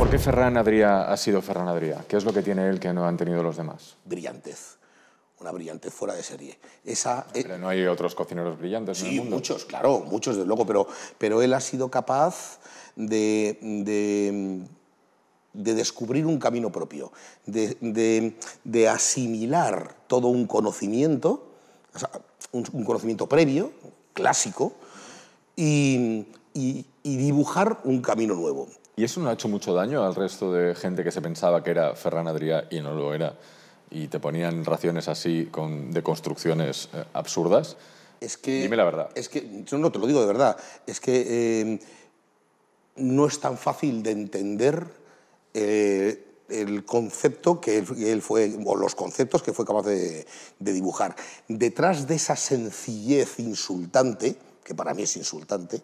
¿Por qué Ferran Adrià ha sido Ferran Adrià? ¿Qué es lo que tiene él que no han tenido los demás? Brillantez. Una brillantez fuera de serie. Esa, pero eh, no hay otros cocineros brillantes sí, en muchos, claro, muchos, desde luego, pero, pero él ha sido capaz de, de descubrir un camino propio, de, asimilar todo un conocimiento, un, conocimiento previo, clásico, y, dibujar un camino nuevo. Y eso no ha hecho mucho daño al resto de gente que se pensaba que era Ferran Adrià y no lo era. Y te ponían raciones así con, de construcciones eh, absurdas. Es que, Dime la verdad. Es que, yo no te lo digo de verdad, es que eh, no es tan fácil de entender eh, el concepto que él, fue, o los conceptos que fue capaz de, dibujar. Detrás de esa sencillez insultante, que para mí es insultante,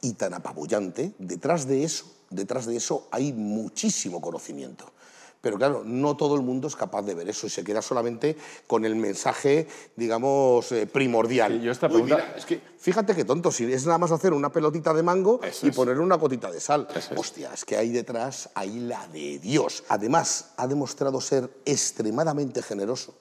y tan apabullante, detrás de eso, detrás de eso hay muchísimo conocimiento. Pero claro, no todo el mundo es capaz de ver eso y se queda solamente con el mensaje, digamos, eh, primordial. es que fíjate qué tonto, si es nada más hacer una pelotita de mango y poner una gotita de sal. Hostia, es que ahí detrás hay la de Dios. Además, ha demostrado ser extremadamente generoso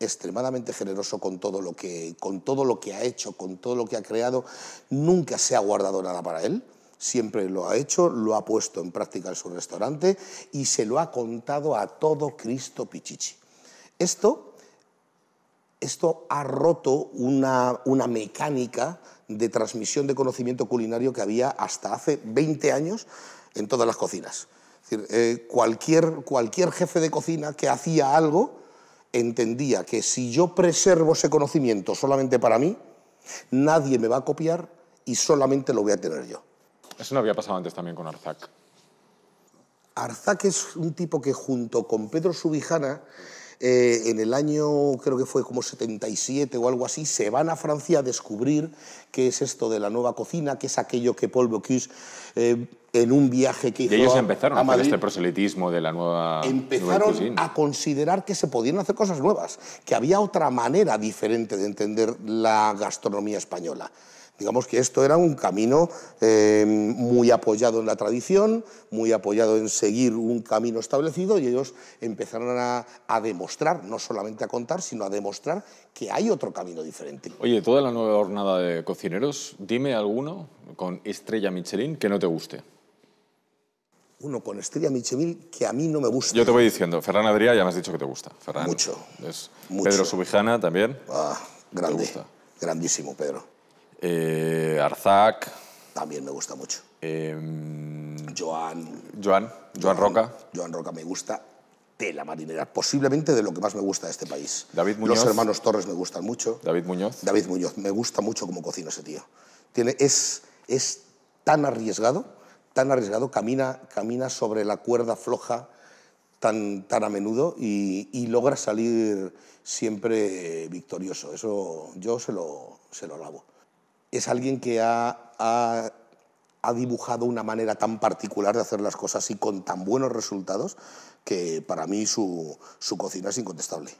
extremadamente generoso con todo lo que con todo lo que ha hecho, con todo lo que ha creado, nunca se ha guardado nada para él. Siempre lo ha hecho, lo ha puesto en práctica en su restaurante y se lo ha contado a todo Cristo Pichichi. Esto esto ha roto una, una mecánica de transmisión de conocimiento culinario que había hasta hace 20 años en todas las cocinas. Eh, cualquier, cualquier jefe de cocina que hacía algo, entendía que si yo preservo ese conocimiento solamente para mí, nadie me va a copiar y solamente lo voy a tener yo. Eso no había pasado antes también con Arzac. Arzac es un tipo que junto con Pedro Subijana eh, en el año, creo que fue como 77 o algo así, se van a Francia a descubrir qué es esto de la nueva cocina, qué es aquello que Paul Bocuse... Eh, en un viaje que hizo y ellos empezaron a, hacer este proselitismo de la nueva empezaron a considerar que se podían hacer cosas nuevas que había otra manera diferente de entender la gastronomía española Digamos que esto era un camino eh, muy apoyado en la tradición, muy apoyado en seguir un camino establecido y ellos empezaron a, demostrar, no solamente a contar, sino a demostrar que hay otro camino diferente. Oye, toda la nueva jornada de cocineros, dime alguno con estrella Michelin que no te guste uno con estrella Michelin que a mí no me gusta. Yo te voy diciendo, Ferran Adrià ya me has dicho que te gusta. Ferran, mucho, Pedro Subijana también. Ah, grande. Grandísimo, Pedro. Eh, Arzac. También me gusta mucho. Em, Joan. Joan. Joan Roca. Joan Roca me gusta tela marinera, posiblemente de lo que más me gusta de este país. David Muñoz. Los hermanos Torres me gustan mucho. David Muñoz. David Muñoz, me gusta mucho cómo cocina ese tío. Tiene, es, es tan arriesgado, tan arriesgado, camina, camina sobre la cuerda floja tan, tan a menudo y, logra salir siempre victorioso. Eso yo se lo, se lo lavo es alguien que ha, dibujado una manera tan particular de hacer las cosas y con tan buenos resultados que para mí su cocina es incontestable.